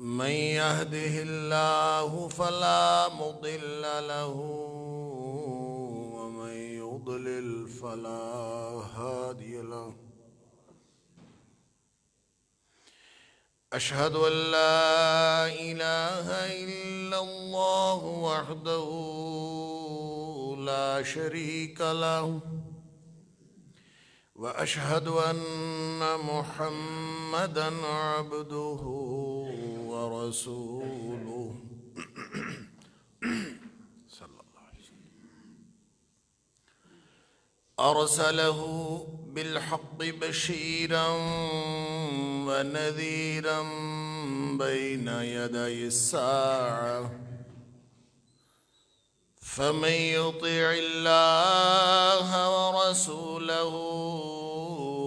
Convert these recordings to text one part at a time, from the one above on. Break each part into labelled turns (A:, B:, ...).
A: من يهده الله فلا مضل له ومن يضلل فلا هادي له اشهد ان لا اله الا الله وحده لا شريك له واشهد ان محمدا عبده ورسوله صلى الله عليه وسلم أرسله بالحق بشيرا ونذيرا بين يدي الساعة فمن يطع الله ورسوله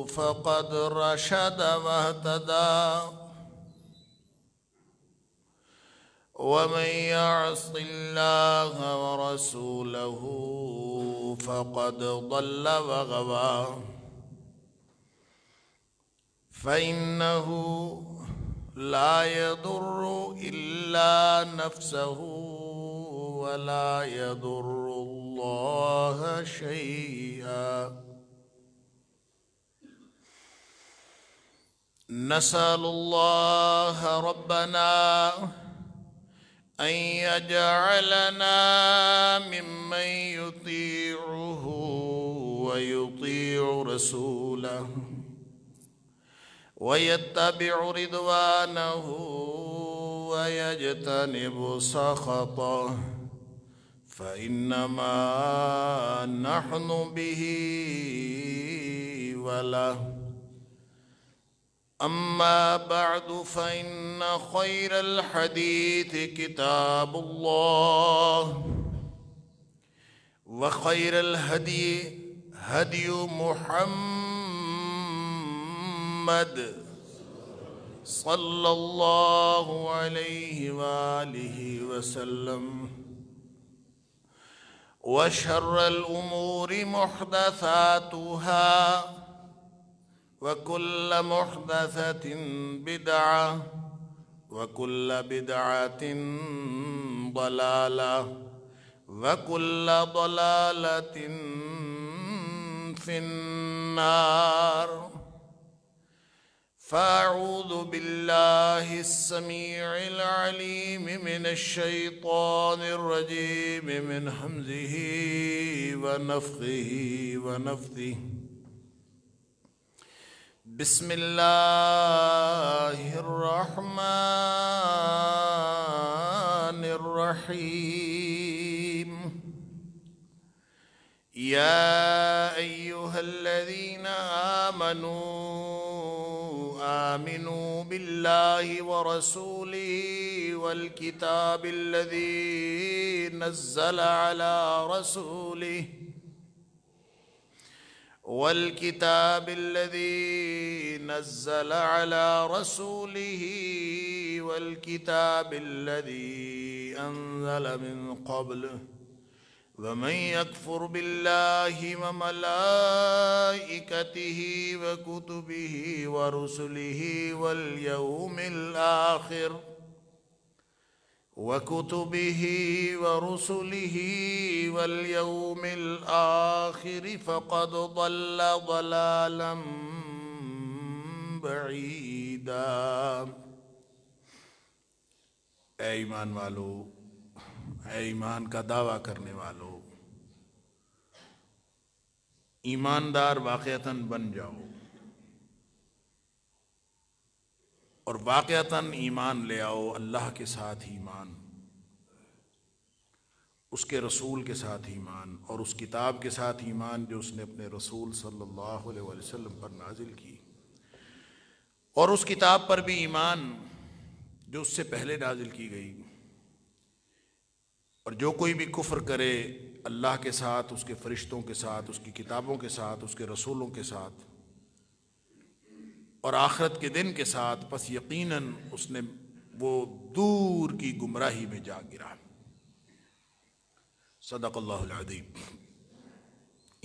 A: فقد رشد واهتدى ومن يعص الله ورسوله فقد ضل وغوى فانه لا يضر الا نفسه ولا يضر الله شيئا نسال الله ربنا أن يجعلنا ممن يطيعه ويطيع رسوله ويتبع رضوانه ويجتنب سخطه فإنما نحن به وله أما بعد فإن خير الحديث كتاب الله وخير الهدي هدي محمد صلى الله عليه وآله وسلم وشر الأمور محدثاتها وكل محدثة بدعة وكل بدعة ضلالة وكل ضلالة في النار فاعوذ بالله السميع العليم من الشيطان الرجيم من حمزه ونفخه ونفثه بسم الله الرحمن الرحيم يا ايها الذين امنوا امنوا بالله ورسوله والكتاب الذي نزل على رسوله والكتاب الذي نزل على رسوله والكتاب الذي انزل من قبله ومن يكفر بالله وملائكته وكتبه ورسله واليوم الاخر وكتبه ورسله واليوم الآخر فقد ضل ضلالا بعيدا ऐ ईमान वालों ऐ ईमान
B: का दावा करने वालों ईमानदार वाक़ता बन जाओ और वाक़ता ईमान ले आओ अल्लाह के साथ ईमान उसके रसूल के साथ ईमान और उस किताब के साथ ईमान जो उसने अपने रसूल सल्लल्लाहु अलैहि वसल्लम पर नाजिल की और उस किताब पर भी ईमान जो उससे पहले नाजिल की गई और जो कोई भी कुफ्र करे अल्लाह के साथ उसके फ़रिश्तों के साथ उसकी किताबों के साथ उसके रसूलों के साथ और आखरत के दिन के साथ बस यकीन उसने वो दूर की गुमराही में जा गिरा सदक़ल्लादीम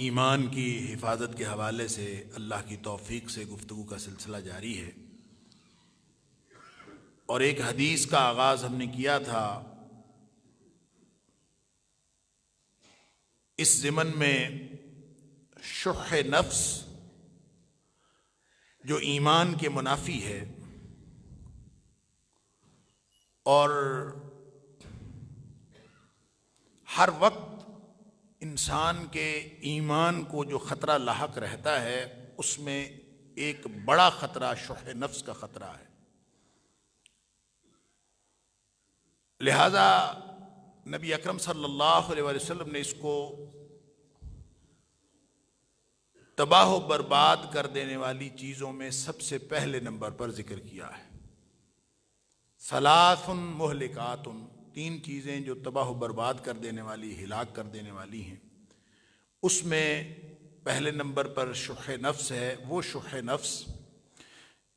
B: ईमान की हिफाजत के हवाले से अल्लाह की तौफीक से गुफ्तु का सिलसिला जारी है और एक हदीस का आगाज़ हमने किया था इस ज़मन में शुह नफ्स जो ईमान के मुनाफी है और हर वक्त इंसान के ईमान को जो ख़तरा लाक रहता है उसमें एक बड़ा ख़तरा शह नफ्स का ख़तरा है लिहाजा नबी अकरम सल्लल्लाहु अलैहि वसल्लम ने इसको तबाह बर्बाद कर देने वाली चीज़ों में सबसे पहले नंबर पर जिक्र किया है सलासुन मोहलिकातुन तीन चीज़ें जो तबाह बर्बाद कर देने वाली हिलाक कर देने वाली हैं उसमें पहले नंबर पर शुह नफ्स है वो शुह नफ्स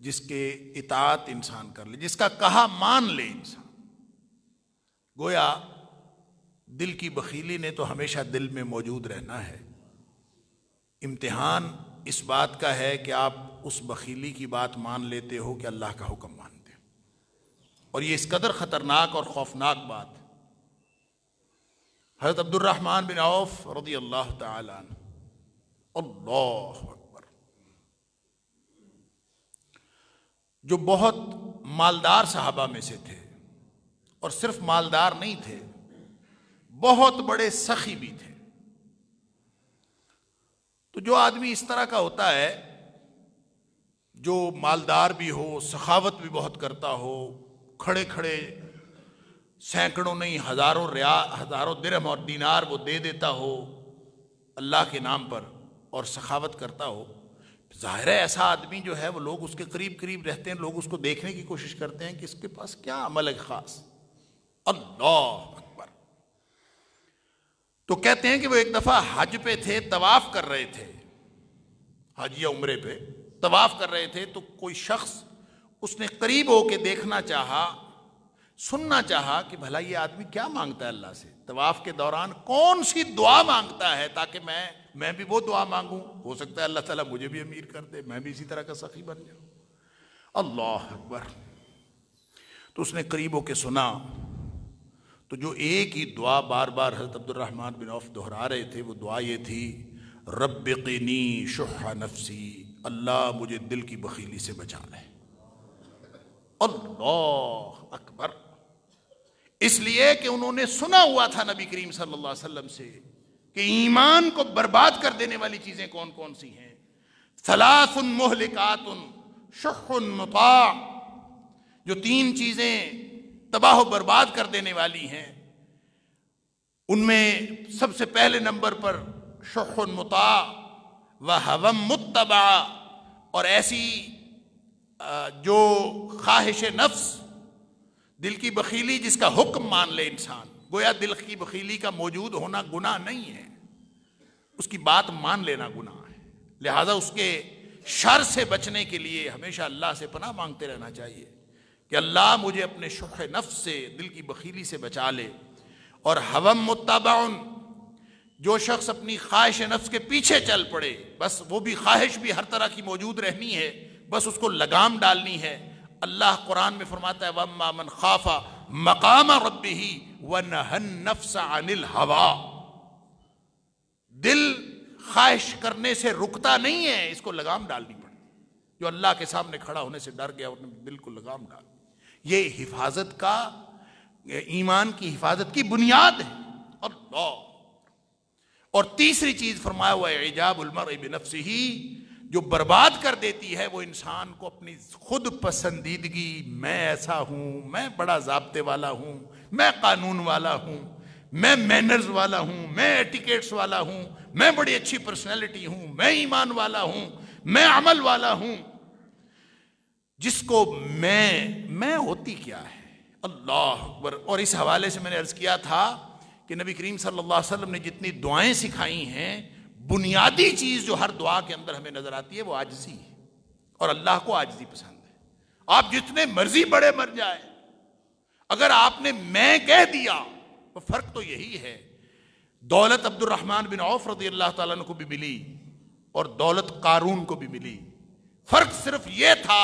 B: जिसके इतात इंसान कर ले जिसका कहा मान ले इंसान गोया दिल की बखीली ने तो हमेशा दिल में मौजूद रहना है इम्तहान इस बात का है कि आप उस बखीली की बात मान लेते हो कि अल्लाह का हुक्म मानते हो और ये इस कदर ख़तरनाक और ख़ौफनाक बात हज़रत अब्दुलरहमान बिन औफ रदी अल्लाह तल्लाह अकबर जो बहुत मालदार साहबा में से थे और सिर्फ मालदार नहीं थे बहुत बड़े सखी भी थे तो जो आदमी इस तरह का होता है जो मालदार भी हो सखावत भी बहुत करता हो खड़े खड़े सैकड़ों नहीं हज़ारों रिया हज़ारों दिरहम और दीनार वो दे देता हो अल्लाह के नाम पर और सखावत करता
A: हो ज़ाहिर है ऐसा
B: आदमी जो है वो लोग उसके करीब करीब रहते हैं लोग उसको देखने की कोशिश करते हैं कि इसके पास क्या अमल है ख़ास अल्लाह तो कहते हैं कि वो एक दफा हज पे थे तवाफ कर रहे थे हज या उम्रे पे तवाफ कर रहे थे तो कोई शख्स उसने करीब होके देखना चाहा सुनना चाहा कि भला ये आदमी क्या मांगता है अल्लाह से तवाफ के दौरान कौन सी दुआ मांगता है ताकि मैं मैं भी वो दुआ मांगू हो सकता है अल्लाह ताला मुझे भी अमीर कर दे मैं भी इसी तरह का सखी बन जाऊं अल्लाह अकबर तो उसने करीब होके सुना तो जो एक ही दुआ बार बार हजरत अब्दुलरहमान बिन औफ दोहरा रहे थे वो दुआ ये थी रबनी शुह नफसी अल्लाह मुझे दिल की बखीली से बचा लें अल्लाह अकबर इसलिए कि उन्होंने सुना हुआ था नबी करीम सल्लल्लाहु अलैहि वसल्लम से कि ईमान को बर्बाद कर देने वाली चीज़ें कौन कौन सी हैं सलासुन मोहलिकातुन शुन मुता जो तीन चीज़ें तबाह बर्बाद कर देने वाली हैं उनमें सबसे पहले नंबर पर मुता व हवम मुतबा और ऐसी जो ख्वाहिश नफ्स दिल की बखीली जिसका हुक्म मान ले इंसान गोया दिल की बखीली का मौजूद होना गुनाह नहीं है उसकी बात मान लेना गुनाह है लिहाजा उसके शर से बचने के लिए हमेशा अल्लाह से पनाह मांगते रहना चाहिए कि अल्लाह मुझे अपने शुख नफ्स से दिल की बखीली से बचा ले और हवम मुतबाउन जो शख्स अपनी ख्वाहिश नफ्स के पीछे चल पड़े बस वो भी ख्वाहिश भी हर तरह की मौजूद रहनी है बस उसको लगाम डालनी है अल्लाह कुरान में फरमाता है मन खाफा मकाम रब ही व नफ्स अनिल हवा दिल ख्वाहिश करने से रुकता नहीं है इसको लगाम डालनी पड़ती जो अल्लाह के सामने खड़ा होने से डर गया उसने दिल को लगाम डाल ये हिफाजत का ईमान की हिफाजत की बुनियाद है अल्लाह और तीसरी चीज फरमाया हुआ एजाब उलमर नफसी ही जो बर्बाद कर देती है वो इंसान को अपनी खुद पसंदीदगी मैं ऐसा हूं मैं बड़ा जबते वाला हूं मैं कानून वाला हूं मैं मैनर्स वाला हूं मैं एटिकेट्स वाला हूं मैं बड़ी अच्छी पर्सनैलिटी हूं मैं ईमान वाला हूं मैं अमल वाला हूं जिसको मैं मैं होती क्या है अल्लाह अकबर और इस हवाले से मैंने अर्ज़ किया था कि नबी करीम सल्लल्लाहु अलैहि वसल्लम ने जितनी दुआएं सिखाई हैं बुनियादी चीज़ जो हर दुआ के अंदर हमें नज़र आती है वो आजजी है और अल्लाह को आजजी पसंद है आप जितने मर्जी बड़े मर जाए अगर आपने मैं कह दिया तो फ़र्क तो यही है दौलत अब्दुलरहमान बिन औफ रदी अल्लाह तु को भी मिली और दौलत कारून को भी मिली फ़र्क सिर्फ यह था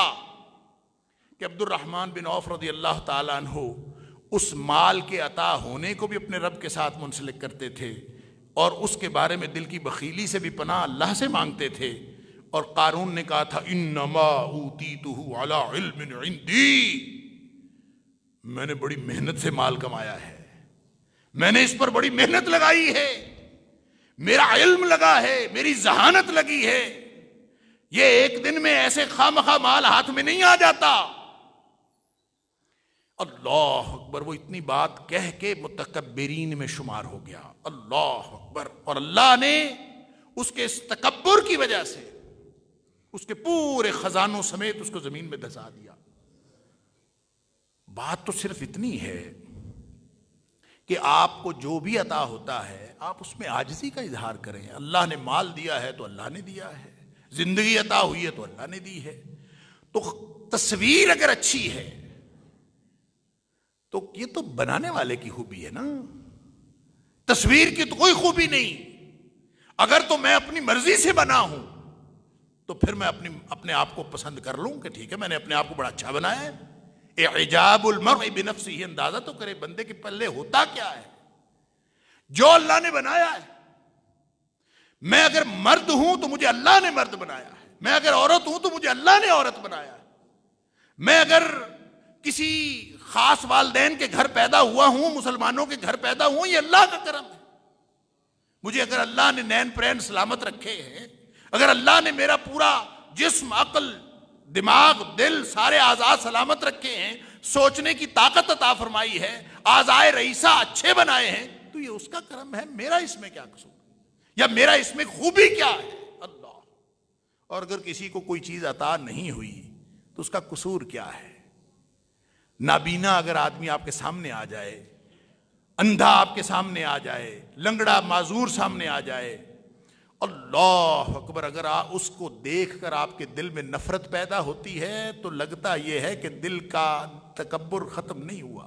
B: कि अब्दुलरहमान बिन औफ रदी अल्लाह तु उस माल के अता होने को भी अपने रब के साथ मुंसलिक करते थे और उसके बारे में दिल की बखीली से भी पना अल्लाह से मांगते थे और कारून ने कहा था इन नमाऊती मैंने बड़ी मेहनत से माल कमाया है मैंने इस पर बड़ी मेहनत लगाई है मेरा इल्म लगा है मेरी जहानत लगी है ये एक दिन में ऐसे खाम खा माल हाथ में नहीं आ जाता अल्लाह अकबर वो इतनी बात कह के मुतकबरीन में शुमार हो गया अल्लाह अकबर और अल्लाह ने उसके इस तकबर की वजह से उसके पूरे खजानों समेत उसको जमीन में धसा दिया बात तो सिर्फ इतनी है कि आपको जो भी अता होता है आप उसमें आजजी का इजहार करें अल्लाह ने माल दिया है तो अल्लाह ने दिया है जिंदगी अता हुई है तो अल्लाह ने दी है तो तस्वीर अगर अच्छी है तो ये तो बनाने वाले की खूबी है ना तस्वीर की तो कोई खूबी नहीं अगर तो मैं अपनी मर्जी से बना हूं तो फिर मैं अपनी अपने आप को पसंद कर लूं कि ठीक है मैंने अपने आप को बड़ा अच्छा बनाया है उलमर बिनफ ही अंदाजा तो करे बंदे के पल्ले होता क्या है जो अल्लाह ने बनाया है मैं अगर मर्द हूं तो मुझे अल्लाह ने मर्द बनाया है मैं अगर औरत हूं तो मुझे अल्लाह ने औरत बनाया है मैं अगर किसी खास वालदे के घर पैदा हुआ हूं मुसलमानों के घर पैदा हूं ये अल्लाह का करम है मुझे अगर अल्लाह ने नैन प्रैन सलामत रखे हैं अगर अल्लाह ने मेरा पूरा जिस्म अकल दिमाग दिल सारे आजाद सलामत रखे हैं सोचने की ताकत अता फरमाई है आजाए रईसा अच्छे बनाए हैं तो ये उसका क्रम है मेरा इसमें क्या कसूर या मेरा इसमें खूबी क्या है अल्लाह और अगर किसी को कोई चीज अता नहीं हुई तो उसका कसूर क्या है नाबीना अगर आदमी आपके सामने आ जाए अंधा आपके सामने आ जाए लंगड़ा माजूर सामने आ जाए अल्लाह अकबर अगर आ, उसको देखकर आपके दिल में नफरत पैदा होती है तो लगता यह है कि दिल का तकबर ख़त्म नहीं हुआ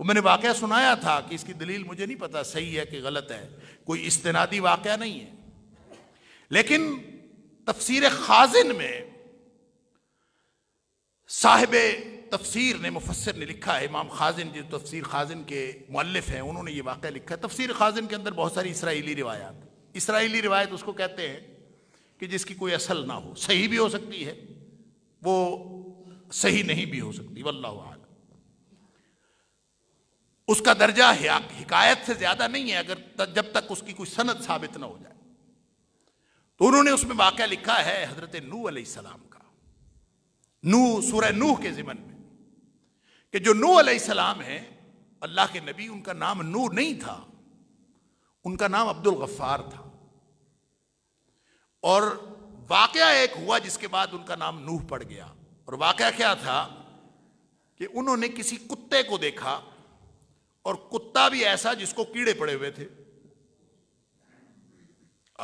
B: वो मैंने वाक़ सुनाया था कि इसकी दलील मुझे नहीं पता सही है कि गलत है कोई इस्तनादी वाक़ नहीं है लेकिन तफसीर खाजिन में साहिब तफसीर ने मुफसर ने लिखा है इमाम खाजिन जो तफसीर खाजिन के मुल्फ हैं उन्होंने ये वाक़ लिखा है तफसीर खाजिन के अंदर बहुत सारी इसराइली रिवायात इसराइली रिवायत उसको कहते हैं कि जिसकी कोई असल ना हो सही भी हो सकती है वो सही नहीं भी हो सकती वल्लाह उसका दर्जा हिकायत से ज़्यादा नहीं है अगर जब तक उसकी कोई सनत साबित ना हो जाए तो उन्होंने उसमें वाक़ लिखा है हज़रत नू सलाम का नू सूर नूह के ज़िमन में कि जो नू सलाम है अल्लाह के नबी उनका नाम नू नहीं था उनका नाम अब्दुल गफ्फार था और वाकया एक हुआ जिसके बाद उनका नाम नूह पड़ गया और वाकया क्या था कि उन्होंने किसी कुत्ते को देखा और कुत्ता भी ऐसा जिसको कीड़े पड़े हुए थे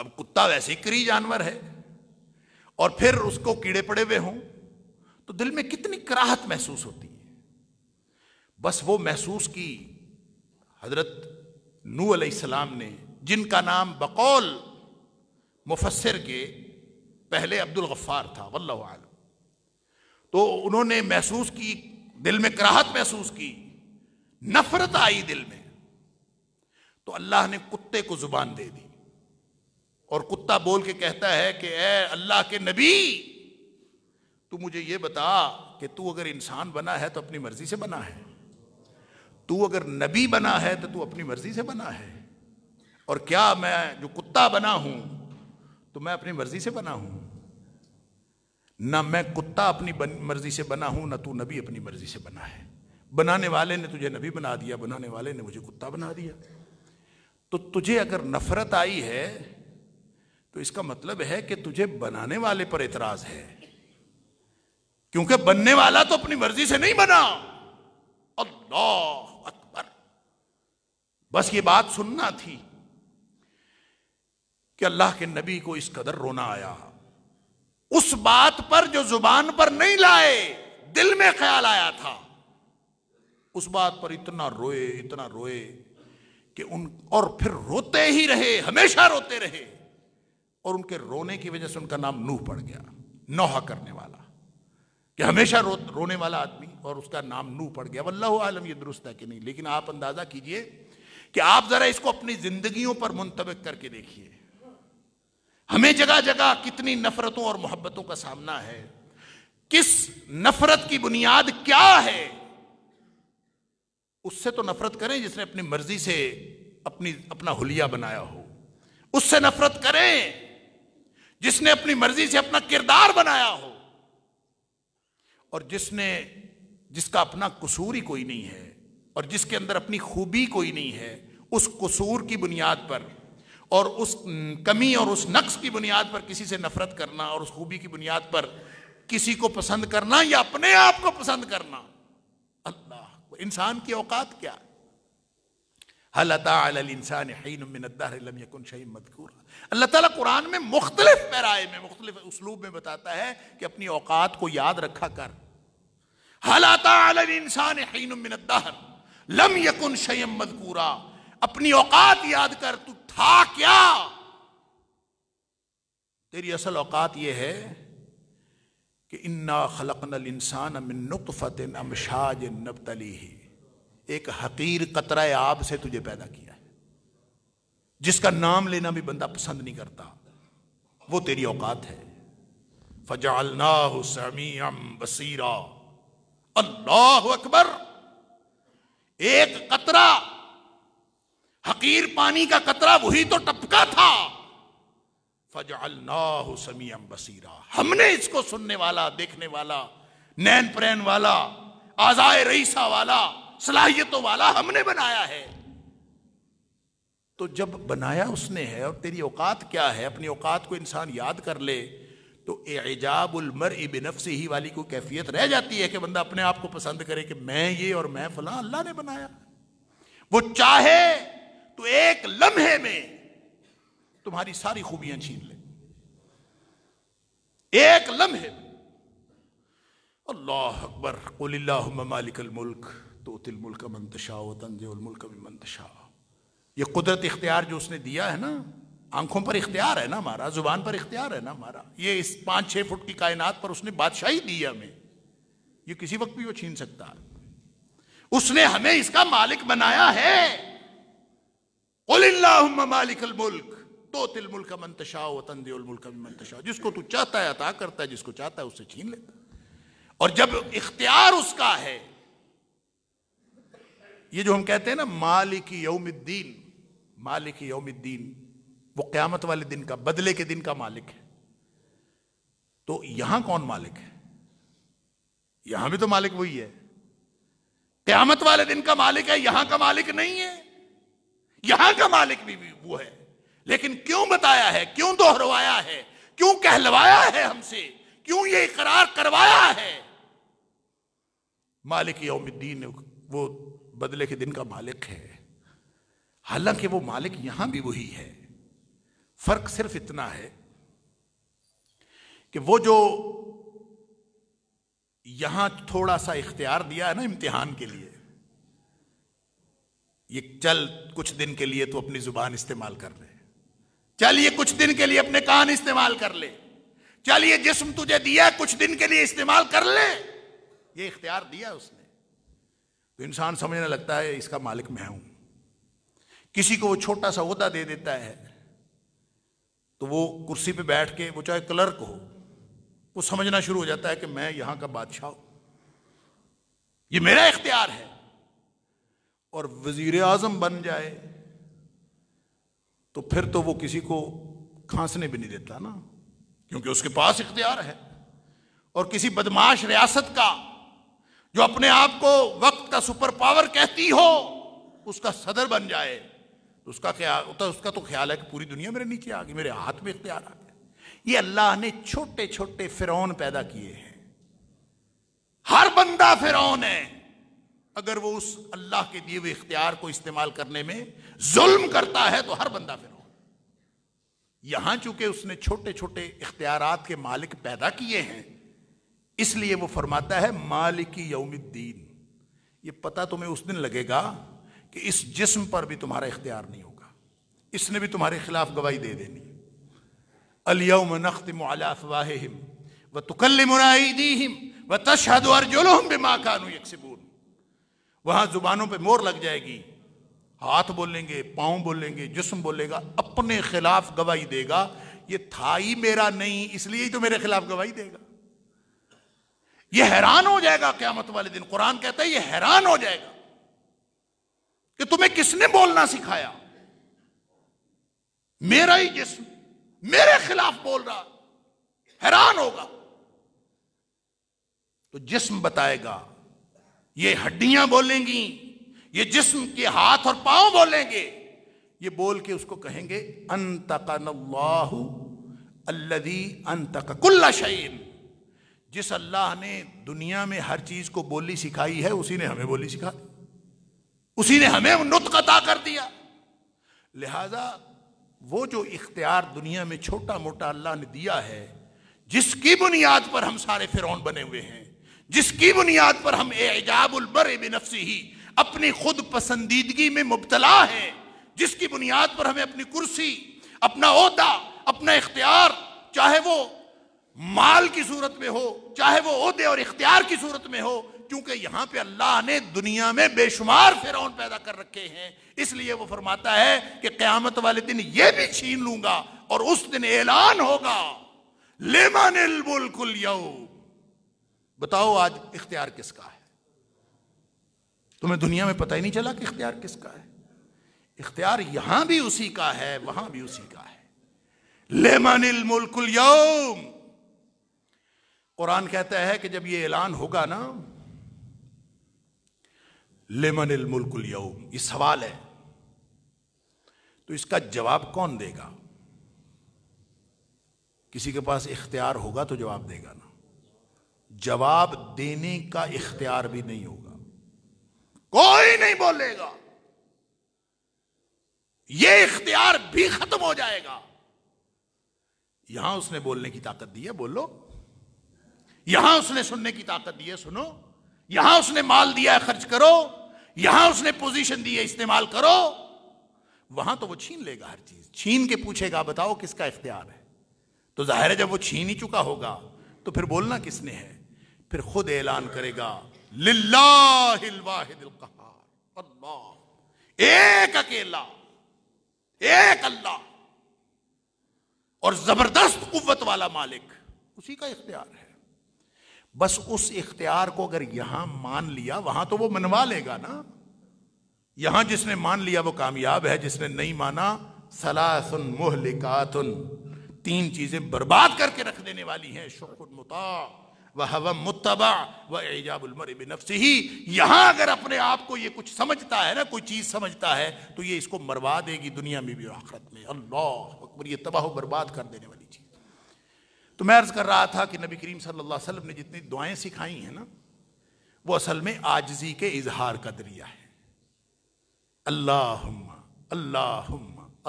B: अब कुत्ता वैसे ही करी जानवर है और फिर उसको कीड़े पड़े हुए हों तो दिल में कितनी कराहत महसूस होती बस वो महसूस की हजरत नू अलैहिस्सलाम ने जिनका नाम बकौल मुफसर के पहले अब्दुल गफ्फार था वल्लह आलम तो उन्होंने महसूस की दिल में कराहत महसूस की नफरत आई दिल में तो अल्लाह ने कुत्ते को जुबान दे दी और कुत्ता बोल के कहता है कि ए अल्लाह के नबी तू मुझे ये बता कि तू अगर इंसान बना है तो अपनी मर्जी से बना है तू अगर नबी बना है तो तू अपनी मर्जी से बना है और क्या मैं जो कुत्ता बना हूं तो मैं अपनी मर्जी से बना हूं ना मैं कुत्ता अपनी मर्जी से बना हूं ना तू नबी अपनी मर्जी से बना है बनाने वाले ने तुझे नबी बना दिया बनाने वाले ने मुझे कुत्ता बना दिया तो तुझे अगर नफरत आई है तो इसका मतलब है कि तुझे बनाने वाले पर एतराज है क्योंकि बनने वाला तो अपनी मर्जी से नहीं बना अल्लाह बस ये बात सुनना थी कि अल्लाह के नबी को इस कदर रोना आया उस बात पर जो जुबान पर नहीं लाए दिल में ख्याल आया था उस बात पर इतना रोए इतना रोए कि उन और फिर रोते ही रहे हमेशा रोते रहे और उनके रोने की वजह से उनका नाम नूह पड़ गया नौहा करने वाला कि हमेशा रो, रोने वाला आदमी और उसका नाम नूह पड़ गया वल्लाह आलम ये दुरुस्त है कि नहीं लेकिन आप अंदाजा कीजिए कि आप जरा इसको अपनी जिंदगियों पर मुंतबिक करके देखिए हमें जगह जगह कितनी नफरतों और मोहब्बतों का सामना है किस नफरत की बुनियाद क्या है उससे तो नफरत करें जिसने अपनी मर्जी से अपनी अपना हुलिया बनाया हो उससे नफरत करें जिसने अपनी मर्जी से अपना किरदार बनाया हो और जिसने जिसका अपना कसूर ही कोई नहीं है और जिसके अंदर अपनी खूबी कोई नहीं है उस कसूर की बुनियाद पर और उस कमी और उस नक्स की बुनियाद पर किसी से नफरत करना और उस खूबी की बुनियाद पर किसी को पसंद करना या अपने आप को पसंद करना अल्लाह इंसान की औकात क्या इंसान अल्लाह ताला कुरान में मुख्तलिफ पैराए में मुख्तलिफ उसलूब में बताता है कि अपनी औकात को याद रखा कर हलाता इंसान लम यकुन शयम मजकूरा अपनी औकात याद कर तू था क्या तेरी असल औकात यह है कि इन्ना खलकनल इंसान अमिन नुतफ़त अमशाज नबतली ही एक हकीर कतरा आब से तुझे पैदा किया है जिसका नाम लेना भी बंदा पसंद नहीं करता वो तेरी औकात है फजालना अम बसीरा अल्लाह अकबर एक कतरा हकीर पानी का कतरा वही तो टपका था फजअल्लाहु समीअम बसीरा हमने इसको सुनने वाला देखने वाला नैन प्रैन वाला आजाए रईसा वाला सलाहियतों वाला हमने बनाया है तो जब बनाया उसने है और तेरी औकात क्या है अपनी औकात को इंसान याद कर ले तो इबिनफ से ही वाली को कैफियत रह जाती है कि बंदा अपने आप को पसंद करे कि मैं ये और मैं फला अल्लाह ने बनाया वो चाहे तो एक लम्हे में तुम्हारी सारी खूबियां छीन ले एक लम्हे में अल्लाह अकबर मालिकल मुल्क तो तिल मुल्क का मंतशा तंजे मुल्क भी मंतशा ये कुदरत इख्तियार जो उसने दिया है ना आंखों पर इख्तियार है ना हमारा जुबान पर इख्तियार है ना हमारा ये इस पांच छह फुट की कायनात पर उसने बादशाही दी है हमें ये किसी वक्त भी वो छीन सकता है उसने हमें इसका मालिक बनाया है मालिकल मुल्क तो तिल मुल्क मंतशा वतन देल मुल्क मंतशा जिसको तू चाहता है अता करता है जिसको चाहता है उससे छीन लेता और जब इख्तियार उसका है ये जो हम कहते हैं ना मालिक यौमिद्दीन मालिक यौमिद्दीन वो क़्यामत वाले दिन का बदले के दिन का मालिक है तो यहां कौन मालिक है यहां भी तो मालिक वही है क़्यामत वाले दिन का मालिक है यहां का मालिक नहीं है यहां का मालिक भी, भी वो है लेकिन क्यों बताया है क्यों दोहरवाया है क्यों कहलवाया है हमसे क्यों ये इकरार करवाया है मालिक यौमुद्दीन वो बदले के दिन का मालिक है हालांकि वो मालिक यहां भी वही है फर्क सिर्फ इतना है कि वो जो यहां थोड़ा सा इख्तियार दिया है ना इम्तिहान के लिए ये चल कुछ दिन के लिए तो अपनी जुबान इस्तेमाल कर ले चल ये कुछ दिन के लिए अपने कान इस्तेमाल कर ले चल ये जिस्म तुझे दिया कुछ दिन के लिए इस्तेमाल कर ले ये इख्तियार दिया उसने तो इंसान समझने लगता है इसका मालिक मैं हूं किसी को वो छोटा सा उहदा दे देता है तो वो कुर्सी पे बैठ के वो चाहे क्लर्क हो वो समझना शुरू हो जाता है कि मैं यहां का बादशाह ये मेरा इख्तियार है और वजीर आजम बन जाए तो फिर तो वो किसी को खांसने भी नहीं देता ना क्योंकि उसके पास इख्तियार है और किसी बदमाश रियासत का जो अपने आप को वक्त का सुपर पावर कहती हो उसका सदर बन जाए तो उसका ख्याल होता तो उसका तो ख्याल है कि पूरी दुनिया मेरे नीचे आ गई मेरे हाथ में इख्तियार आ गया ये अल्लाह ने छोटे छोटे फिरौन पैदा किए हैं हर बंदा फिरौन है अगर वो उस अल्लाह के दिए हुए इख्तियार को इस्तेमाल करने में जुल्म करता है तो हर बंदा फिरौन यहां चूंकि उसने छोटे छोटे इख्तियार के मालिक पैदा किए हैं इसलिए वो फरमाता है मालिकी यौमिद्दीन ये पता तुम्हें उस दिन लगेगा कि इस जिस्म पर भी तुम्हारा इख्तियार नहीं होगा इसने भी तुम्हारे खिलाफ गवाही दे देनी अलियम नख्तम अलाफवाहिम व तुकलमुनादीम व तशहद अर्जुलहम बिमा कानू यकसिबून ज़ुबानों पर मोर लग जाएगी हाथ बोलेंगे पाँव बोलेंगे जिसम बोलेगा अपने खिलाफ गवाही देगा ये था ही मेरा नहीं इसलिए ही तो मेरे खिलाफ गवाही देगा ये हैरान हो जाएगा क्या मत वाले दिन कुरान कहता है ये हैरान हो जाएगा कि तुम्हें किसने बोलना सिखाया मेरा ही जिसम मेरे खिलाफ बोल रहा हैरान होगा तो जिस्म बताएगा ये हड्डियां बोलेंगी ये जिस्म के हाथ और पांव बोलेंगे ये बोल के उसको कहेंगे अंतकल्लाहु अल्लदी अंतक कुल्ला शहीन जिस अल्लाह ने दुनिया में हर चीज को बोली सिखाई है उसी ने हमें बोली सिखा उसी ने हमें नुतक अता कर दिया लिहाजा वो जो इख्तियार दुनिया में छोटा मोटा अल्लाह ने दिया है जिसकी बुनियाद पर हम सारे फिरौन बने हुए हैं जिसकी बुनियाद पर हम एजाबुलबर बेनफसी ही अपनी खुद पसंदीदगी में मुबतला है जिसकी बुनियाद पर हमें अपनी कुर्सी अपना अहदा अपना इख्तियार चाहे वो माल की सूरत में हो चाहे वो अहदे और इख्तियार की सूरत में हो क्योंकि यहां पे अल्लाह ने दुनिया में बेशुमार फिरौन पैदा कर रखे हैं इसलिए वो फरमाता है कि क्यामत वाले दिन ये भी छीन लूंगा और उस दिन ऐलान होगा लेमन मुल्कुल बताओ आज इख्तियार किसका है तुम्हें दुनिया में पता ही नहीं चला कि इख्तियार किसका है इख्तियार यहां भी उसी का है वहां भी उसी का है लेमन मुल्कुल कुरान कहता है कि जब ये ऐलान होगा ना लेमन मुल्कुल यूम ये सवाल है तो इसका जवाब कौन देगा किसी के पास इख्तियार होगा तो जवाब देगा ना जवाब देने का इख्तियार भी नहीं होगा कोई नहीं बोलेगा ये इख्तियार भी खत्म हो जाएगा यहां उसने बोलने की ताकत दी है बोलो यहां उसने सुनने की ताकत दी है सुनो यहां उसने माल दिया है खर्च करो यहां उसने पोजीशन दी है इस्तेमाल करो वहां तो वो छीन लेगा हर चीज छीन के पूछेगा बताओ किसका इख्तियार है तो जाहिर है जब वो छीन ही चुका होगा तो फिर बोलना किसने है फिर खुद ऐलान करेगा अल्लाह एक अकेला एक अल्लाह और जबरदस्त कुत वाला मालिक उसी का इख्तियार है बस उस इख्तियार को अगर यहां मान लिया वहां तो वो मनवा लेगा ना यहां जिसने मान लिया वो कामयाब है जिसने नहीं माना सलासुन मोहलिकातुन तीन चीजें बर्बाद करके रख देने वाली हैं शुक्रमुता व मुतबा व एजाबुलमर नफसी ही यहां अगर अपने आप को ये कुछ समझता है ना कोई चीज़ समझता है तो ये इसको मरवा देगी दुनिया में भी आखरत में अल्लाह अकबर ये तबाह बर्बाद कर देने वाली चीज़ तो मैं अर्ज़ कर रहा था कि नबी करीम सल्लल्लाहु अलैहि वसल्लम ने जितनी दुआएं सिखाई हैं ना वो असल में आजजी के इजहार का दरिया है अल्लाह अल्लाह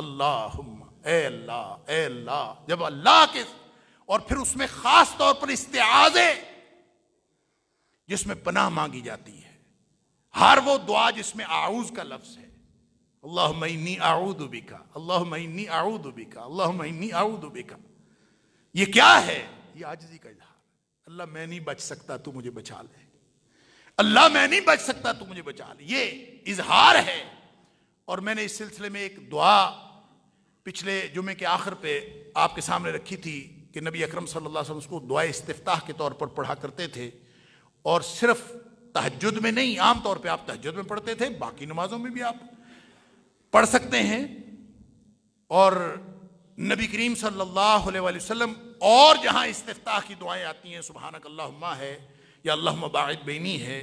B: अल्लाह अल्लाह अल्लाह जब अल्लाह के और फिर उसमें खास तौर पर इस्तेआजे जिसमें पनाह मांगी जाती है हर वो दुआ जिसमें आऊज का लफ्ज है अल्लाह मईनी आऊदुबिका अल्लाह मईनी आऊदुबिका अल्लाह मईनी आऊदुबिका ये क्या है ये आजजी का इजहार अल्लाह मैं नहीं बच सकता तू मुझे बचा ले अल्लाह मैं नहीं बच सकता तू मुझे बचा ले ये इजहार है और मैंने इस सिलसिले में एक दुआ पिछले जुमे के आखिर पे आपके सामने रखी थी कि नबी अकरम सल्लल्लाहु अलैहि वसल्लम उसको दुआ इस्तफ्ताह के तौर पर पढ़ा करते थे और सिर्फ तहजद में नहीं आमतौर पर आप तहजद में पढ़ते थे बाकी नमाजों में भी आप पढ़ सकते हैं और नबी करीम सल्लल्लाहु अलैहि वसल्लम और जहाँ इस्तः की दुआएं आती हैं सुबहानकल्ला है या अल्लाह बाद बेनी है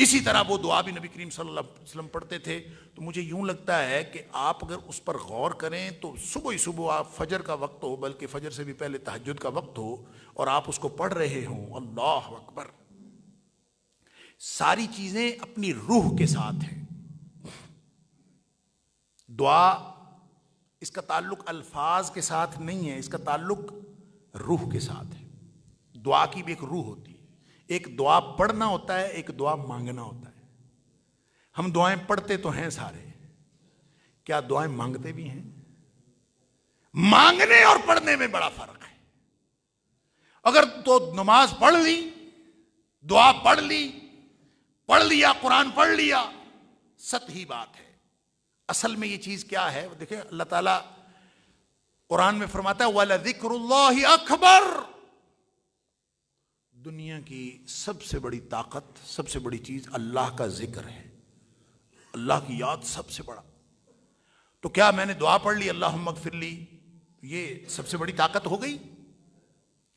B: इसी तरह वो दुआ भी नबी करीम सल्लल्लाहु अलैहि वसल्लम पढ़ते थे तो मुझे यूँ लगता है कि आप अगर उस पर गौर करें तो सुबह ही सुबह आप फजर का वक्त हो बल्कि फजर से भी पहले तहजद का वक्त हो और आप उसको पढ़ रहे हों अल्लाह अकबर सारी चीज़ें अपनी रूह के साथ हैं दुआ इसका ताल्लुक अल्फाज के साथ नहीं है इसका ताल्लुक रूह के साथ है दुआ की भी एक रूह होती है एक दुआ पढ़ना होता है एक दुआ मांगना होता है हम दुआएं पढ़ते तो हैं सारे क्या दुआएं मांगते भी हैं मांगने और पढ़ने में बड़ा फर्क है अगर तो नमाज पढ़ ली दुआ पढ़ ली पढ़ लिया कुरान पढ़ लिया सत ही बात है असल में ये चीज़ क्या है देखिए अल्लाह ताला कुरान में फरमाता है वाला जिक्र अकबर दुनिया की सबसे बड़ी ताकत सबसे बड़ी चीज़ अल्लाह का जिक्र है अल्लाह की याद सबसे बड़ा तो क्या मैंने दुआ पढ़ ली अल्लाह फिर ली ये सबसे बड़ी ताकत हो गई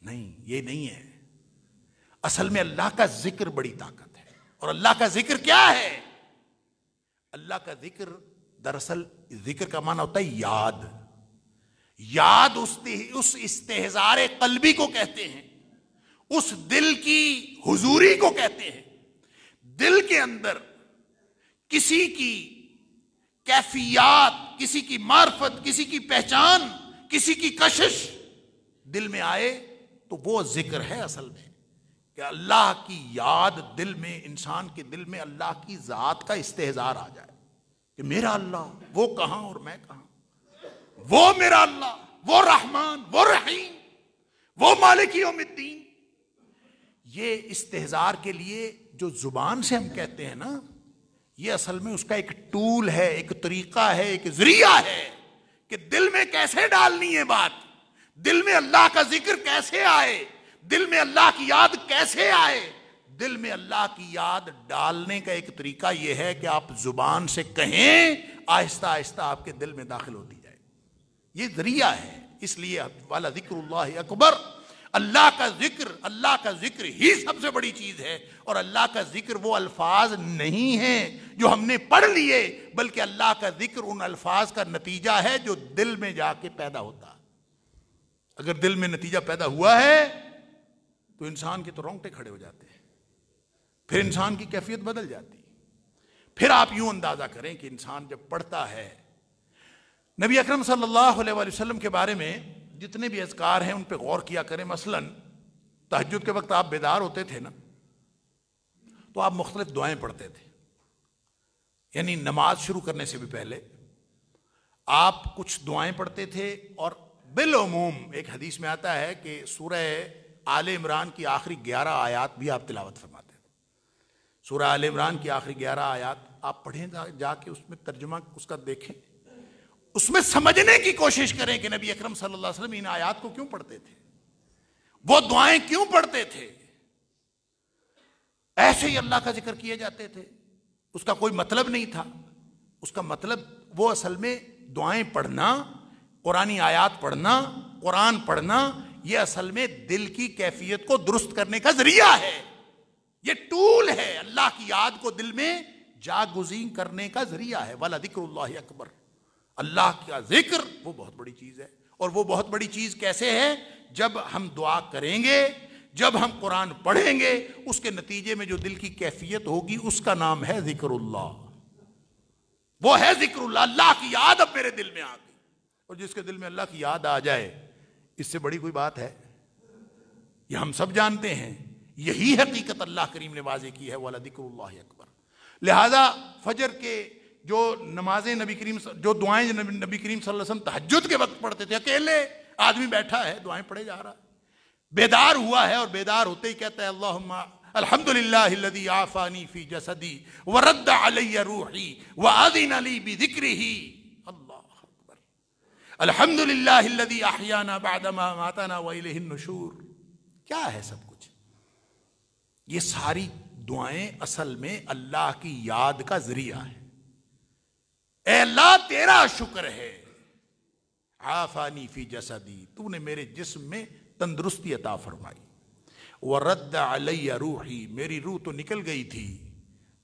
B: नहीं ये नहीं है असल में अल्लाह का जिक्र बड़ी ताकत है और अल्लाह का जिक्र क्या है अल्लाह का जिक्र दरअसल जिक्र का माना होता है याद याद उस उस इस्तेजार कलबी को कहते हैं उस दिल की हुजूरी को कहते हैं दिल के अंदर किसी की कैफियात किसी की मार्फत किसी की पहचान किसी की कशिश दिल में आए तो वो जिक्र है असल में कि अल्लाह की याद दिल में इंसान के दिल में अल्लाह की ज़ात का इस्तेजार आ जाए कि मेरा अल्लाह वो कहा और मैं कहा वो मेरा अल्लाह वो रहमान वो रहीम वो मालिकीद्दीन ये इस्तेजार के लिए जो जुबान से हम कहते हैं ना ये असल में उसका एक टूल है एक तरीका है एक जरिया है कि दिल में कैसे डालनी है बात दिल में अल्लाह का जिक्र कैसे आए दिल में अल्लाह की याद कैसे आए दिल में अल्लाह की याद डालने का एक तरीका यह है कि आप जुबान से कहें आहिस्ता आहिस्ता आपके दिल में दाखिल होती जाए यह जरिया है इसलिए वाला जिक्र अकबर अल्लाह का जिक्र अल्लाह का जिक्र ही सबसे बड़ी चीज़ है और अल्लाह का जिक्र वो अल्फाज नहीं है जो हमने पढ़ लिए बल्कि अल्लाह का जिक्र उन अल्फाज का नतीजा है जो दिल में जाके पैदा होता अगर दिल में नतीजा पैदा हुआ है तो इंसान के तो रोंगटे खड़े हो जाते हैं फिर इंसान की कैफियत बदल जाती फिर आप यूं अंदाजा करें कि इंसान जब पढ़ता है नबी अकरम सल्लल्लाहु अलैहि वसल्लम के बारे में जितने भी अजकार हैं उन पर गौर किया करें मसलन तहजद के वक्त आप बेदार होते थे ना तो आप मुख्तलिफ दुआएं पढ़ते थे यानी नमाज शुरू करने से भी पहले आप कुछ दुआएं पढ़ते थे और बिलूम एक हदीस में आता है कि सूरह आल इमरान की आखिरी ग्यारह आयात भी आप तिलावत फरमा सूर्य आल इमरान की आखिरी ग्यारह आयात आप पढ़ें जाके उसमें तर्जुमा उसका देखें उसमें समझने की कोशिश करें कि नबी अकरम सल्लल्लाहु अलैहि वसल्लम इन आयात को क्यों पढ़ते थे वो दुआएं क्यों पढ़ते थे ऐसे ही अल्लाह का जिक्र किए जाते थे उसका कोई मतलब नहीं था उसका मतलब वो असल में दुआएं पढ़ना कुरानी आयात पढ़ना कुरान पढ़ना ये असल में दिल की कैफियत को दुरुस्त करने का जरिया है ये टूल है अल्लाह की याद को दिल में जागुजी करने का जरिया है वाला जिक्र अकबर अल्लाह का जिक्र वो बहुत बड़ी चीज़ है और वो बहुत बड़ी चीज़ कैसे है जब हम दुआ करेंगे जब हम कुरान पढ़ेंगे उसके नतीजे में जो दिल की कैफियत होगी उसका नाम है जिक्रल्ला वो है जिक्रल्ला अल्लाह की याद अब मेरे दिल में आ गई और जिसके दिल में अल्लाह की याद आ जाए इससे बड़ी कोई बात है ये हम सब जानते हैं यही हकीकत अल्लाह करीम ने वाजे की है वाला दिक्र अकबर लिहाजा फजर के जो नमाजें नबी करीम जो दुआएं नबी करीम वसल्लम तहजद के वक्त पढ़ते थे अकेले आदमी बैठा है दुआएं पढ़े जा रहा बेदार हुआ है और बेदार होते ही कहता है अल्लाह अलहमदिल्लादी आफ़ानी फ़ी जसदी व रद्द अलैया रूही व आदिन अली भी जिक्र ही अल्लाह
A: अकबर
B: अलहमदिल्लादी आहियाना बादमा माताना वनशूर क्या है सब कुछ ये सारी दुआएं असल में अल्लाह की याद का जरिया है अल्लाह तेरा शुक्र है आफानी फी जसदी तूने मेरे जिस्म में तंदुरुस्ती अता फरमाई व रद्द अलैया रूही मेरी रूह तो निकल गई थी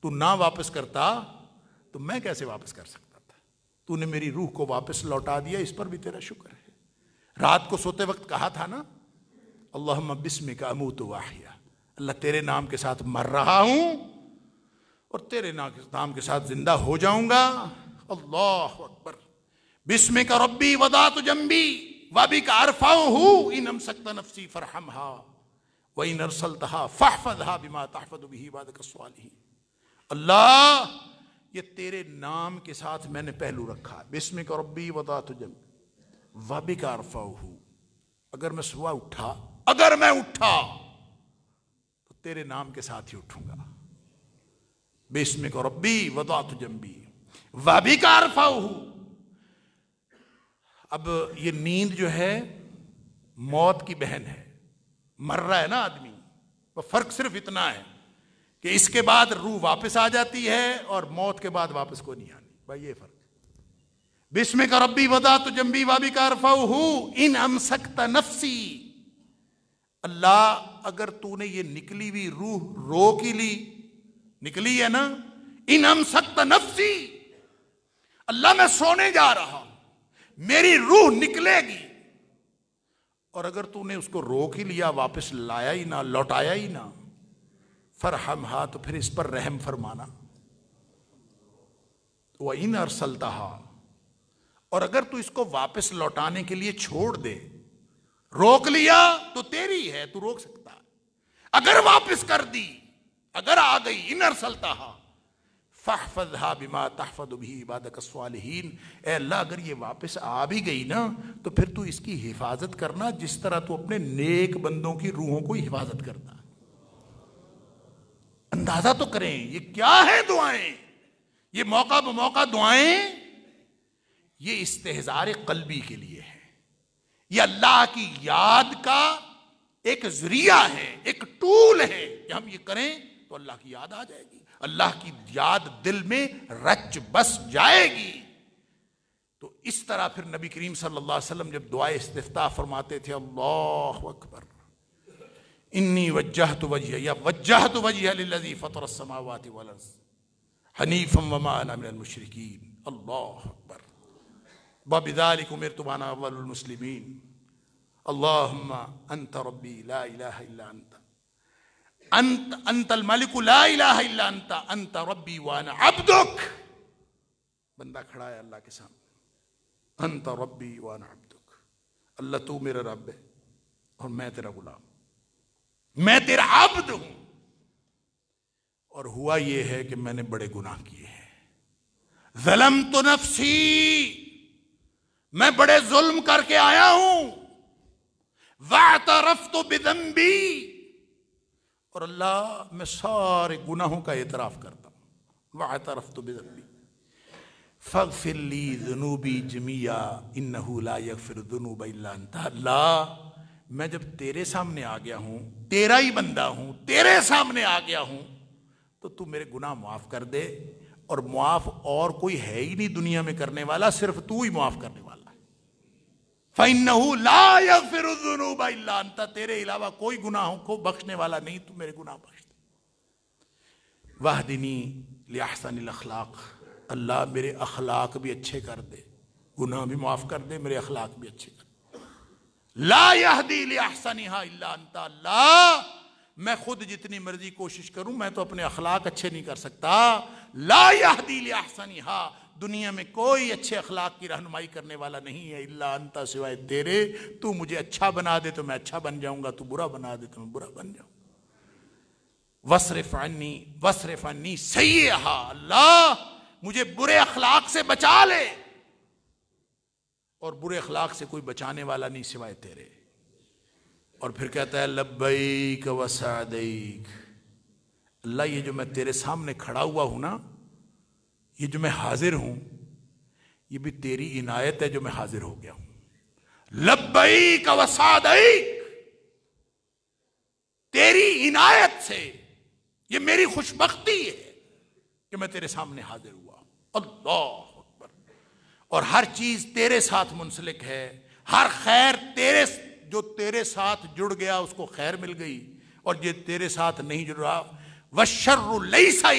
B: तू ना वापस करता तो मैं कैसे वापस कर सकता था तूने मेरी रूह को वापस लौटा दिया इस पर भी तेरा शुक्र है रात को सोते वक्त कहा था ना अल्लाह बिस्म का तो वाहिया अल्लाह तेरे नाम के साथ मर रहा हूं और तेरे नाम के साथ जिंदा हो जाऊंगा अल्लाह अकबर बिस्मे का रब्बी वदा तो जम्बी वाबी का अरफाओ हूं इन हम सकता नफसी फरहम हा वही नरसल तहा फाहफद हा बिमा तहफद भी वाद का सवाल ही अल्लाह ये तेरे नाम के साथ मैंने पहलू रखा बिस्मे का रब्बी वदा तो जम वाबी का अरफाओ हूं अगर मैं सुबह उठा अगर मैं उठा तेरे नाम के साथ ही उठूंगा बेसमे को रब्बी वदा तुजम्बी वह भी कारफा अब ये नींद जो है मौत की बहन है मर रहा है ना आदमी तो फर्क सिर्फ इतना है कि इसके बाद रूह वापस आ जाती है और मौत के बाद वापस को नहीं आनी भाई ये फर्क विस्म का रब्बी वदा तो जम्बी वाबी कारफा इन सकता नफसी अल्लाह अगर तूने ये निकली हुई रूह रो की ली निकली है ना इन हम सख्त नफसी अल्लाह मैं सोने जा रहा हूं मेरी रूह निकलेगी और अगर तूने उसको रोक ही लिया वापस लाया ही ना लौटाया ही ना हम हा तो फिर इस पर रहम फरमाना वह इन अरसलता और अगर तू इसको वापस लौटाने के लिए छोड़ दे रोक लिया तो तेरी है तू रोक सकता है अगर वापस कर दी अगर आ गई इनर सलता फाहफा बिमा तहफद भी इबादक स्वालहीन अल्लाह अगर ये वापस आ भी गई ना तो फिर तू इसकी हिफाजत करना जिस तरह तू अपने नेक बंदों की रूहों को हिफाजत करना अंदाजा तो करें ये क्या है दुआएं ये मौका ब मौका दुआएं ये इस्तेजार कलबी के लिए ये अल्लाह की याद का एक जरिया है एक टूल है कि हम ये करें तो अल्लाह की याद आ जाएगी अल्लाह की याद दिल में रच बस जाएगी तो इस तरह फिर नबी करीम सल्लल्लाहु अलैहि वसल्लम जब दुआ इस्तिफ्ता फरमाते थे अल्लाह अकबर इन्नी वजह तो वजह या वजह तो वजह फ़तर समावत हनीफ़म वमा मुशरकिन अल्लाह अकबर وبذلك أمرت وأنا أفضل المسلمين اللهم أنت ربي لا إله إلا أنت أنت أنت الملك لا إله إلا أنت أنت ربي وأنا عبدك بندہ کھڑا ہے اللہ کے سامنے انت ربی وانا عبدك اللہ تو میرا رب ہے اور میں تیرا غلام میں تیرا عبد ہوں اور ہوا یہ ہے کہ میں نے بڑے گناہ کیے ہیں ظلمت نفسی मैं बड़े जुल्म करके आया हूं तरफ तो बिदम्बी और अल्लाह मैं सारे गुनाहों का एतराफ करता हूं तरफ तो बिदम्बी फग फिली जनूबी जमिया इन फिर जनूब अल्लाह मैं जब तेरे सामने आ गया हूं तेरा ही बंदा हूं तेरे सामने आ गया हूं तो तू मेरे गुनाह माफ कर दे और मुआफ और कोई है ही नहीं दुनिया में करने वाला सिर्फ तू ही माफ करने ला फिर तेरे अलावा कोई गुनाहों को बख्शने वाला नहीं तू मेरे गुनाह बख्श दे वाह दिनी लियासन अखलाक अल्लाह मेरे अखलाक भी अच्छे कर दे गुनाह भी माफ़ कर दे मेरे अखलाक भी अच्छे कर दे
A: ला यह दी लियासन
B: अल्लाह मैं खुद जितनी मर्जी कोशिश करूं मैं तो अपने अखलाक अच्छे नहीं कर सकता ला यह दी लियासन दुनिया में कोई अच्छे अखलाक की रहनुमाई करने वाला नहीं है इल्ला अंता सिवाय तेरे तू मुझे अच्छा बना दे तो मैं अच्छा बन जाऊंगा तू बुरा बना दे तो मैं बुरा बन जाऊंगा वसरे फानी सही हा अल्लाह मुझे बुरे अखलाक से बचा ले और बुरे अखलाक से कोई बचाने वाला नहीं सिवाय तेरे और फिर कहता है लब्बैक वसादैक अल्लाह ये जो मैं तेरे सामने खड़ा हुआ हूं ना ये जो मैं हाजिर हूं ये भी तेरी इनायत है जो मैं हाजिर हो गया हूं लब्बई कवसादई तेरी इनायत से ये मेरी खुशबख्ती है कि मैं तेरे सामने हाजिर हुआ अल्लाह और हर चीज तेरे साथ मुंसलिक है हर खैर तेरे जो तेरे साथ जुड़ गया उसको खैर मिल गई और जो तेरे साथ नहीं जुड़ रहा वशर्रई सा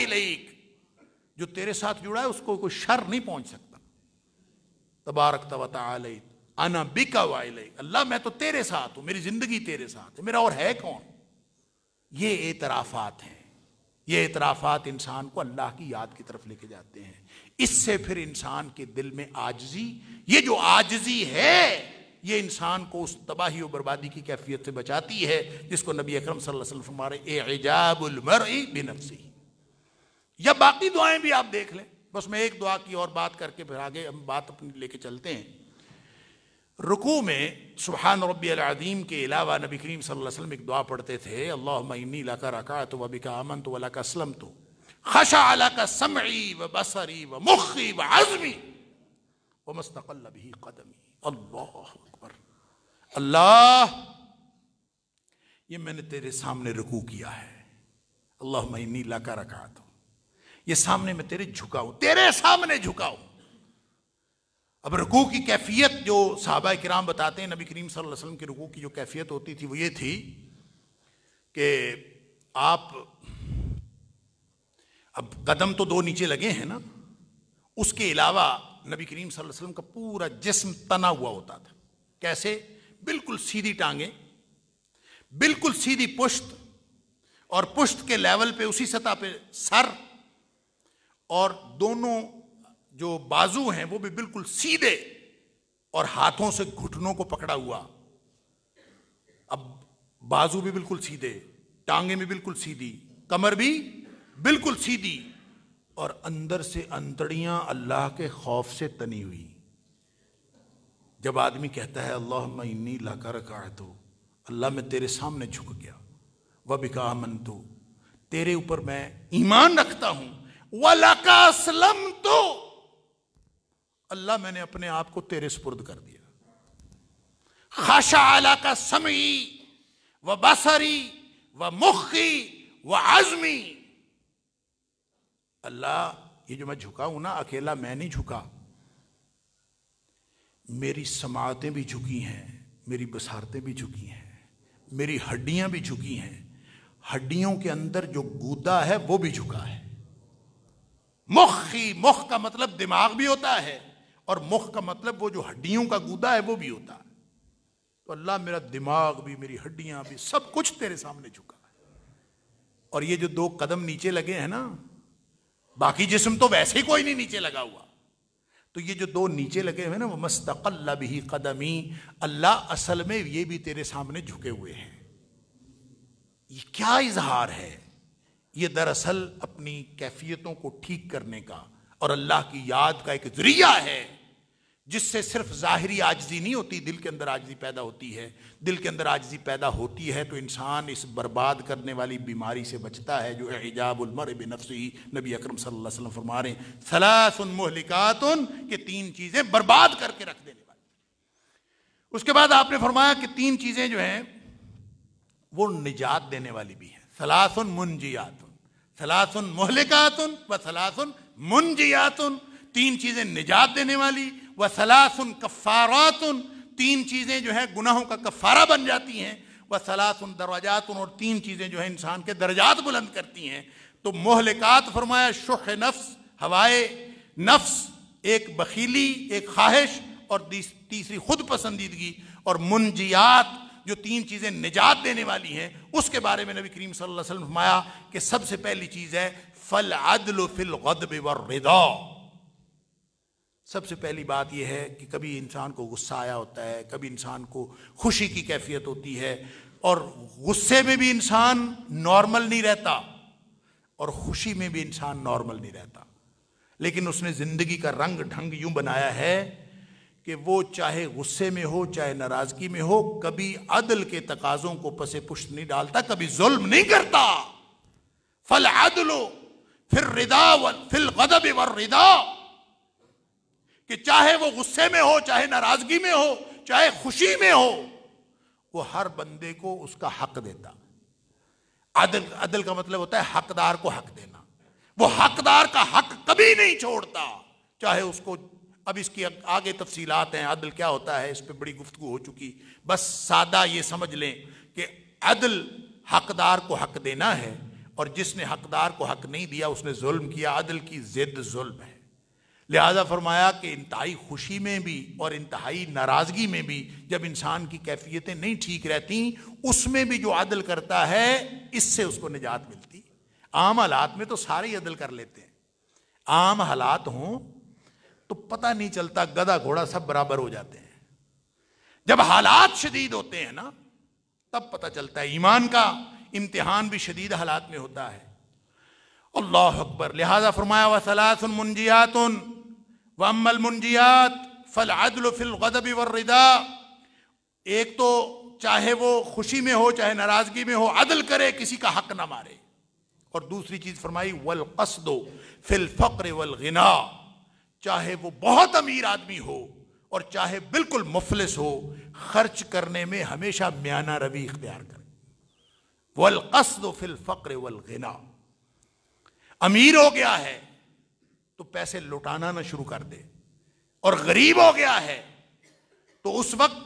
B: जो तेरे साथ जुड़ा है उसको कोई शर नहीं पहुंच सकता तबारक तबत आना बिका वाई अल्लाह मैं तो तेरे साथ हूं मेरी जिंदगी तेरे साथ है मेरा और है कौन ये एतराफात हैं ये एतराफात इंसान को अल्लाह की याद की तरफ लेके जाते हैं इससे फिर इंसान के दिल में आजजी ये जो आजजी है ये इंसान को उस तबाही और बर्बादी की कैफियत से बचाती है जिसको नबी अकरम सल्लल्लाहु अलैहि वसल्लम फरमा रहे एजाबुल मरई बिनफसी या बाकी दुआएं भी आप देख लें बस मैं एक दुआ की और बात करके फिर आगे हम बात अपनी लेके चलते हैं रुकू में सुबहान रबी अलादीम के अलावा नबी करीम वसल्लम एक दुआ पढ़ते थे अल्लाह अल्लाहनी लाका रखा तो वबी का अमन तो वाला का असलम तो खशा अला का समी व बसरी व मुखी व आजमी व मस्तकल कदमी अल्लाह अकबर अल्लाह ये मैंने तेरे सामने रुकू किया है अल्लाह मनी लाका रखा तो ये सामने में तेरे झुकाऊ तेरे सामने झुकाऊ अब रुकू की कैफियत जो साहबा कराम बताते हैं नबी करीम सल्लल्लाहु अलैहि वसल्लम की रुकू की जो कैफियत होती थी वो ये थी कि आप अब कदम तो दो नीचे लगे हैं ना उसके अलावा नबी करीम सल्लल्लाहु अलैहि वसल्लम का पूरा जिस्म तना हुआ होता था कैसे बिल्कुल सीधी टांगे बिल्कुल सीधी पुश्त और पुश्त के लेवल पे उसी सतह पे सर और दोनों जो बाजू हैं वो भी बिल्कुल सीधे और हाथों से घुटनों को पकड़ा हुआ अब बाजू भी बिल्कुल सीधे टांगे भी बिल्कुल सीधी कमर भी बिल्कुल सीधी और अंदर से अंतड़ियां अल्लाह के खौफ से तनी हुई जब आदमी कहता है अल्लाह इन्नी लाकर तो अल्लाह मैं तेरे सामने झुक गया वह बिका मन तो तेरे ऊपर मैं ईमान रखता हूं वलका असलम तो अल्लाह मैंने अपने आप को तेरे स्पुर्द कर दिया खाशा आला का समी व बसरी व मुखी व आजमी अल्लाह ये जो मैं झुका हूं ना अकेला मैं नहीं झुका मेरी समातें भी झुकी हैं मेरी बसारतें भी झुकी हैं मेरी हड्डियां भी झुकी हैं हड्डियों के अंदर जो गूदा है वो भी झुका है मुखी मुख का मतलब दिमाग भी होता है और मुख का मतलब वो जो हड्डियों का गूदा है वो भी होता है तो अल्लाह मेरा दिमाग भी मेरी हड्डियां भी सब कुछ तेरे सामने झुका और ये जो दो कदम नीचे लगे हैं ना बाकी जिसम तो वैसे ही कोई नहीं नीचे लगा हुआ तो ये जो दो नीचे लगे हुए ना वो मस्तकल्ला भी ही अल्लाह असल में ये भी तेरे सामने झुके हुए हैं ये क्या इजहार है ये दरअसल अपनी कैफियतों को ठीक करने का और अल्लाह की याद का एक जरिया है जिससे सिर्फ ज़ाहरी आजजी नहीं होती दिल के अंदर आजजी पैदा होती है दिल के अंदर आजजी पैदा होती है तो इंसान इस बर्बाद करने वाली बीमारी से बचता है जो बिन नफसी नबी अक्रम सल्लम फरमा रहे हैं सलासन महलिकातन के तीन चीज़ें बर्बाद करके रख देने वाली उसके बाद आपने फरमाया कि तीन चीज़ें जो हैं वो निजात देने वाली भी हैं सलासन मुंजियात सलासुन मोहलिकातुन व सलासुन मुंजियातुन तीन चीज़ें निजात देने वाली व सलासुन कफ़ारातुन तीन चीज़ें जो है गुनाहों का कफ़ारा बन जाती हैं व सलासुन दरवाजातुन और तीन चीज़ें जो है इंसान के दर्जात बुलंद करती हैं तो मोहलिकात फरमाया शुख नफ्स हवाए नफ्स एक बखीली एक ख्वाहिश और तीसरी खुद पसंदीदगी और मुंजियात जो तीन चीज़ें निजात देने वाली हैं उसके बारे में नबी करीम सल्लल्लाहु फरमाया कि सबसे पहली चीज़ है फल अदल फिल गदब सबसे पहली बात यह है कि कभी इंसान को गुस्सा आया होता है कभी इंसान को खुशी की कैफियत होती है और गुस्से में भी इंसान नॉर्मल नहीं रहता और खुशी में भी इंसान नॉर्मल नहीं रहता लेकिन उसने ज़िंदगी का रंग ढंग यूं बनाया है कि वो चाहे गुस्से में हो चाहे नाराज़गी में हो कभी अदल के तकाजों को पसे पुष्ट नहीं डालता कभी जुल्म नहीं करता फल अदलो फिर रिदा व फिल गदब वर रिदा कि चाहे वो गुस्से में हो चाहे नाराज़गी में हो चाहे खुशी में हो वो हर बंदे को उसका हक देता अदल अदल का मतलब होता है हकदार को हक देना वो हकदार का हक कभी नहीं छोड़ता चाहे उसको अब इसकी आगे तफसीलात हैं अदल क्या होता है इस पर बड़ी गुफ्तु हो चुकी बस सादा ये समझ लें कि अदल हकदार को हक देना है और जिसने हकदार को हक नहीं दिया उसने जुल्म किया अदल की ज़िद जुल्म है लिहाजा फरमाया कि इंतहाई खुशी में भी और इंतहाई नाराज़गी में भी जब इंसान की कैफियतें नहीं ठीक रहती उसमें भी जो अदल करता है इससे उसको निजात मिलती आम हालात में तो सारे ही अदल कर लेते हैं आम हालात हों तो पता नहीं चलता गधा घोड़ा सब बराबर हो जाते हैं जब हालात शदीद होते हैं ना तब पता चलता है ईमान का इम्तिहान भी शदीद हालात में होता है अल्लाह अकबर लिहाजा फरमाया वसलासन मुंजियात वमल मुंजियात फल अदल फिल गदब वर्रदा एक तो चाहे वो खुशी में हो चाहे नाराज़गी में हो अदल करे किसी का हक ना मारे और दूसरी चीज़ फरमाई वल कसदो फिल फ़क्र वल गिना चाहे वो बहुत अमीर आदमी हो और चाहे बिल्कुल मुफलिस हो खर्च करने में हमेशा म्याना रवि इख्तियार करें कसद फिल फ़क्र गिना अमीर हो गया है तो पैसे लुटाना ना शुरू कर दे और गरीब हो गया है तो उस वक्त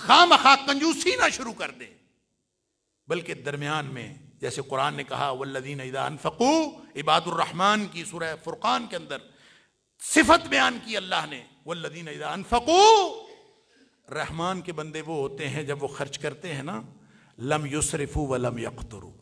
B: खाम खा कंजूसी ना शुरू कर दे बल्कि दरमियान में जैसे कुरान ने कहा वल्लदीन इदानफ़ू इबादुररहमान की सुरह फुरकान के अंदर सिफत बयान की अल्लाह ने वल्लदीन इदानफ़ू रहमान के बंदे वो होते हैं जब वो खर्च करते हैं ना लम युसरफू व लम यकतरू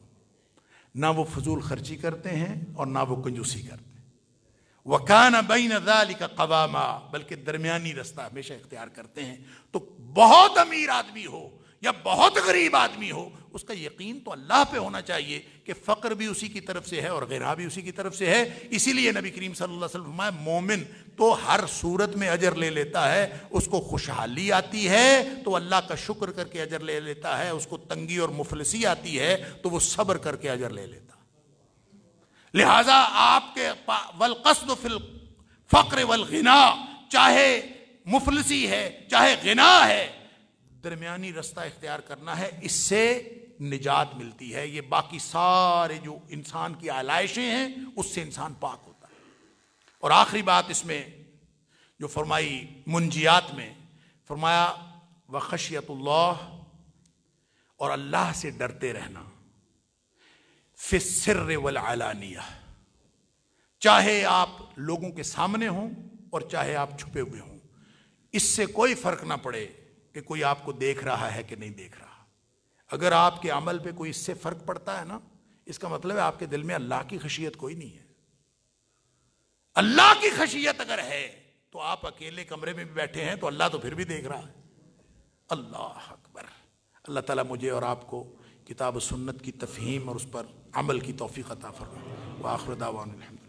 B: ना वो फजूल खर्ची करते हैं और ना वो कंजूसी करते हैं वकान बैन का कवामा बल्कि दरमिया रास्ता हमेशा इख्तियार करते हैं तो बहुत अमीर आदमी हो या बहुत गरीब आदमी हो उसका यकीन तो अल्लाह पे होना चाहिए कि फ़क्र भी उसी की तरफ से है और गिरा भी उसी की तरफ से है इसीलिए नबी करीम सल्लल्लाहु अलैहि वसल्लम मोमिन तो हर सूरत में अजर ले लेता है उसको खुशहाली आती है तो अल्लाह का शुक्र करके अजर ले लेता है उसको तंगी और मुफलसी आती है तो वो सब्र करके अजर ले लेता लिहाजा आपके वलकसद फिल फ़क्र वलगना चाहे मुफलसी है चाहे गना है दरमियानी रास्ता इख्तियार करना है इससे निजात मिलती है ये बाकी सारे जो इंसान की आलाइशें हैं उससे इंसान पाक होता है और आखिरी बात इसमें जो फरमाई मुंजियात में फरमाया व खशियत और अल्लाह से डरते रहना फिसर वल आलानिया चाहे आप लोगों के सामने हों और चाहे आप छुपे हुए हों इससे कोई फर्क ना पड़े कि कोई आपको देख रहा है कि नहीं देख रहा अगर आपके अमल पे कोई इससे फ़र्क पड़ता है ना इसका मतलब है आपके दिल में अल्लाह की खशियत कोई नहीं है अल्लाह की खशियत अगर है तो आप अकेले कमरे में भी बैठे हैं तो अल्लाह तो फिर भी देख रहा है अल्लाह अकबर अल्लाह ताला मुझे और आपको किताब सुन्नत की तफहीम और उस पर अमल की तोफ़ी अता फरमा व